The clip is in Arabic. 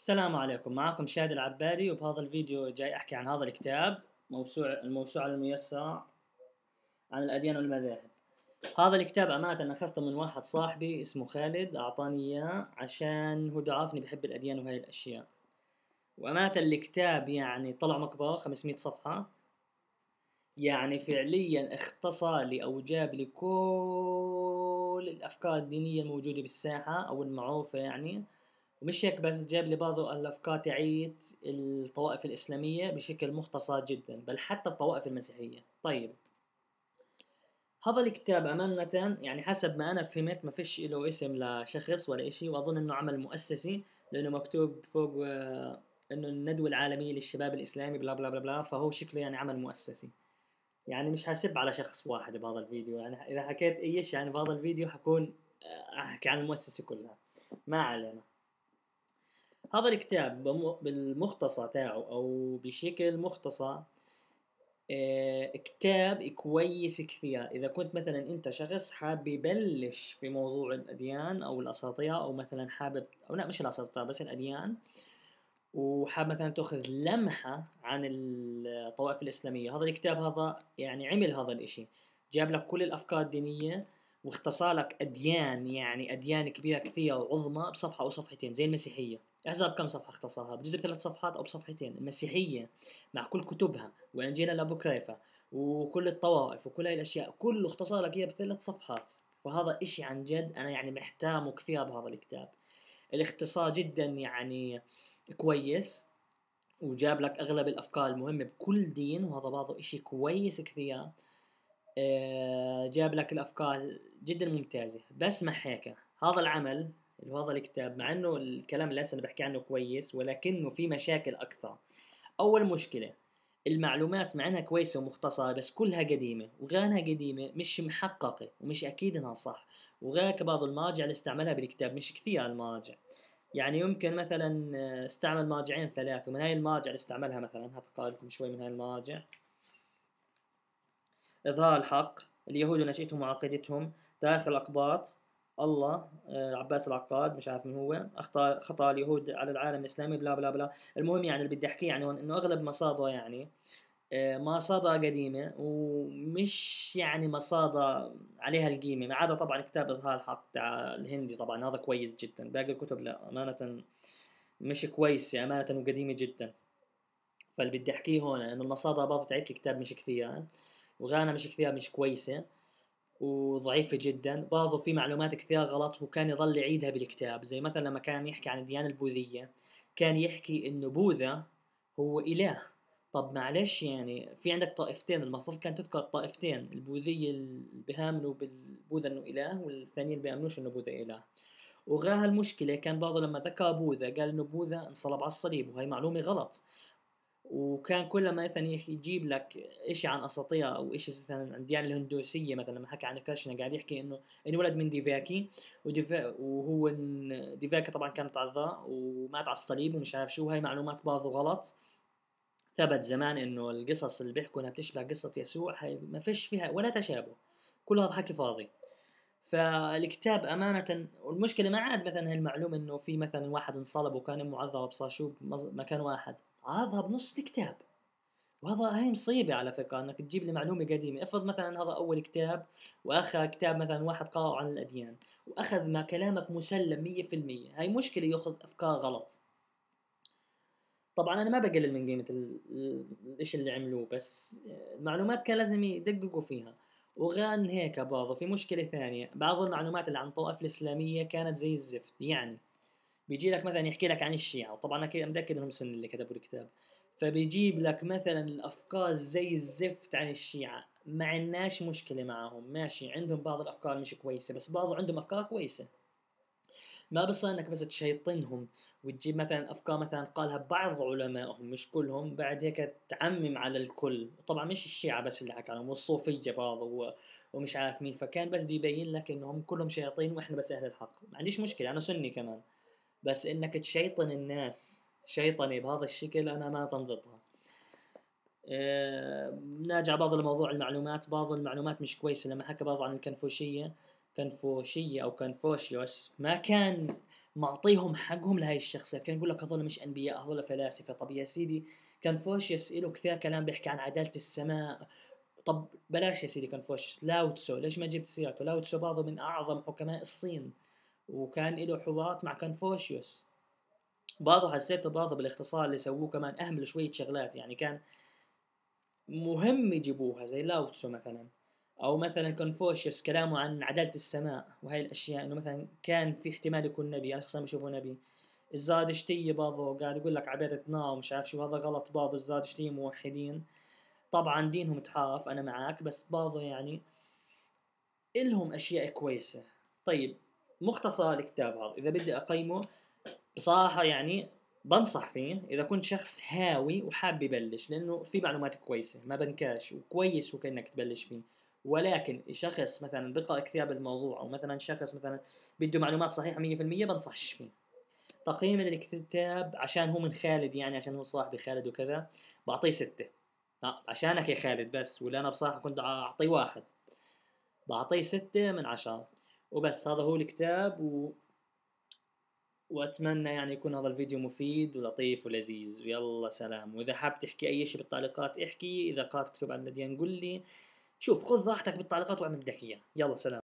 السلام عليكم معكم شادي العبادي وبهذا الفيديو جاي احكي عن هذا الكتاب موسوع الموسوعة الميسرة عن الأديان والمذاهب هذا الكتاب أمانة أنا أخذته من واحد صاحبي اسمه خالد أعطاني إياه عشان هو بيعرفني بحب الأديان وهي الأشياء وأمانة الكتاب يعني طلع مكبرة 500 صفحة يعني فعليا اختصر لي أو جاب لي كل الأفكار الدينية الموجودة بالساحة أو المعروفة يعني ومش هيك بس جاب لي بعض الافكار تعيت الطوائف الإسلامية بشكل مختصر جدا بل حتى الطوائف المسيحية طيب هذا الكتاب أمانة يعني حسب ما أنا فهمت ما فيش له اسم لشخص ولا إشي وأظن إنه عمل مؤسسي لأنه مكتوب فوق آه، إنه الندوة العالمية للشباب الإسلامي بلا بلا بلا بلا فهو شكله يعني عمل مؤسسي يعني مش حسب على شخص واحد بهذا الفيديو يعني إذا حكيت إيش يعني بهذا الفيديو حكون آه، أحكي عن المؤسسة كلها ما علينا هذا الكتاب بالمختصر تاعه او بشكل مختصر آه، كتاب كويس كثير اذا كنت مثلا انت شخص حاب يبلش في موضوع الاديان او الاساطير او مثلا حابب او لا مش الاساطير بس الاديان وحاب مثلا تاخذ لمحه عن الطوائف الاسلاميه هذا الكتاب هذا يعني عمل هذا الاشي جاب لك كل الافكار الدينيه واختصالك لك أديان يعني أديان كبيرة كثيرة وعظمى بصفحة أو صفحتين زي المسيحية احسب كم صفحة اختصرها بجزء بثلاث صفحات أو بصفحتين المسيحية مع كل كتبها وإنجيل الابوكريفا وكل الطوائف وكل هاي الأشياء كله اختصر لك إياه بثلاث صفحات وهذا إشي عن جد أنا يعني محتام كثير بهذا الكتاب الاختصار جدا يعني كويس وجاب لك أغلب الأفكار المهمة بكل دين وهذا برضه إشي كويس كثير آه، جاب لك الافكار جدا ممتازه بس مع هيك هذا العمل اللي هو هذا الكتاب مع انه الكلام اللي انا بحكي عنه كويس ولكنه في مشاكل اكثر اول مشكله المعلومات مع انها كويسه ومختصره بس كلها قديمه وغانها قديمه مش محققه ومش اكيد انها صح وغيرك بعض المراجع اللي استعملها بالكتاب مش كثير المراجع يعني يمكن مثلا آه، استعمل مراجعين ثلاث ومن هاي المراجع اللي استعملها مثلا لكم شوي من هاي المراجع إظهار الحق اليهود ونشئتهم وعقيدتهم داخل أقباط الله آه، عباس العقاد مش عارف من هو أخطاء خطا اليهود على العالم الاسلامي بلا بلا بلا المهم يعني اللي بدي احكيه يعني انه اغلب مصادره يعني آه، مصادر قديمة ومش يعني مصادر عليها القيمة ما عدا طبعا كتاب إظهار الحق تاع الهندي طبعا هذا كويس جدا باقي الكتب لا أمانة مش كويسة أمانة وقديمة جدا فاللي بدي أحكيه هون إنه المصادر برضه تاعت الكتاب مش كثيرة وغانا مش كثير مش كويسة وضعيفة جدا برضو في معلومات كثير غلط وكان يظل يعيدها بالكتاب زي مثلا لما كان يحكي عن الديانة البوذية كان يحكي انه بوذا هو اله طب معلش يعني في عندك طائفتين المفروض كان تذكر طائفتين البوذية اللي بيامنوا بالبوذا انه اله والثانيين اللي بيامنوش انه بوذا اله وغاها المشكلة كان برضو لما ذكر بوذا قال انه بوذا انصلب على الصليب وهي معلومة غلط وكان كل ما مثلا يجيب لك اشي عن اساطير او اشي مثلا عن الديانه الهندوسيه مثلا لما حكى عن كرشنا قاعد يحكي انه انولد من ديفاكي وديفا وهو ديفاكي طبعا كان عذراء ومات على الصليب ومش عارف شو هاي معلومات برضه غلط ثبت زمان انه القصص اللي بيحكوا انها بتشبه قصه يسوع هاي ما فيش فيها ولا تشابه كل هذا حكي فاضي فالكتاب أمانة والمشكلة ما عاد مثلا هالمعلومة إنه في مثلا واحد انصلب وكان معذب شو مكان واحد عرضها بنص الكتاب وهذا هي مصيبة على فكرة انك تجيب لي معلومة قديمة، افرض مثلا هذا أول كتاب وآخر كتاب مثلا واحد قرأه عن الأديان، وأخذ ما كلامك مسلم 100%، هاي مشكلة يأخذ أفكار غلط. طبعا أنا ما بقلل من قيمة الإشي اللي عملوه بس المعلومات كان لازم يدققوا فيها، وغير هيك برضه في مشكلة ثانية، بعض المعلومات اللي عن الطوائف الإسلامية كانت زي الزفت، يعني بيجي لك مثلا يحكي لك عن الشيعة وطبعا اكيد متاكد انهم سن اللي كتبوا الكتاب فبيجيب لك مثلا الافكار زي الزفت عن الشيعة ما عندناش مشكلة معهم ماشي عندهم بعض الافكار مش كويسة بس بعض عندهم افكار كويسة ما بصير انك بس تشيطنهم وتجيب مثلا افكار مثلا قالها بعض علمائهم مش كلهم بعد هيك تعمم على الكل طبعا مش الشيعة بس اللي حكى عنهم والصوفية برضه ومش عارف مين فكان بس بده يبين لك انهم كلهم شياطين واحنا بس اهل الحق ما عنديش مشكلة انا سني كمان بس انك تشيطن الناس شيطني بهذا الشكل انا ما تنضدها آه، نرجع بعض الموضوع المعلومات بعض المعلومات مش كويسه لما حكى بعض عن الكنفوشيه كنفوشيه او كنفوشيوس ما كان معطيهم حقهم لهي الشخصيات كان يقول لك هذول مش انبياء هذول فلاسفه طب يا سيدي كنفوشيوس له كثير كلام بيحكي عن عداله السماء طب بلاش يا سيدي كنفوشيوس لاوتسو ليش ما جبت سيرته لاوتسو بعضه من اعظم حكماء الصين وكان له حوارات مع كونفوشيوس برضه حسيته برضه بالاختصار اللي سووه كمان اهملوا شويه شغلات يعني كان مهم يجيبوها زي لاوتسو مثلا او مثلا كونفوشيوس كلامه عن عداله السماء وهي الاشياء انه مثلا كان في احتمال يكون نبي انا شخصيا بشوفه نبي الزادشتية برضه قاعد يقول لك عبادة نار ومش عارف شو هذا غلط برضه الزادشتية موحدين طبعا دينهم تحاف انا معاك بس برضه يعني الهم اشياء كويسة طيب مختصر الكتاب هذا اذا بدي اقيمه بصراحه يعني بنصح فيه اذا كنت شخص هاوي وحاب يبلش لانه في معلومات كويسه ما بنكاش وكويس وكانك تبلش فيه ولكن شخص مثلا بقرا كتاب الموضوع او مثلا شخص مثلا بده معلومات صحيحه 100% بنصحش فيه تقييم الكتاب عشان هو من خالد يعني عشان هو صاحبي خالد وكذا بعطيه ستة آه، عشانك يا خالد بس ولا انا بصراحه كنت اعطيه واحد بعطيه ستة من عشرة وبس هذا هو الكتاب و... واتمنى يعني يكون هذا الفيديو مفيد ولطيف ولذيذ ويلا سلام واذا حاب تحكي اي شيء بالتعليقات احكي اذا قرات كتب عن الديان قل لي شوف خذ راحتك بالتعليقات واعمل بدك اياه يلا سلام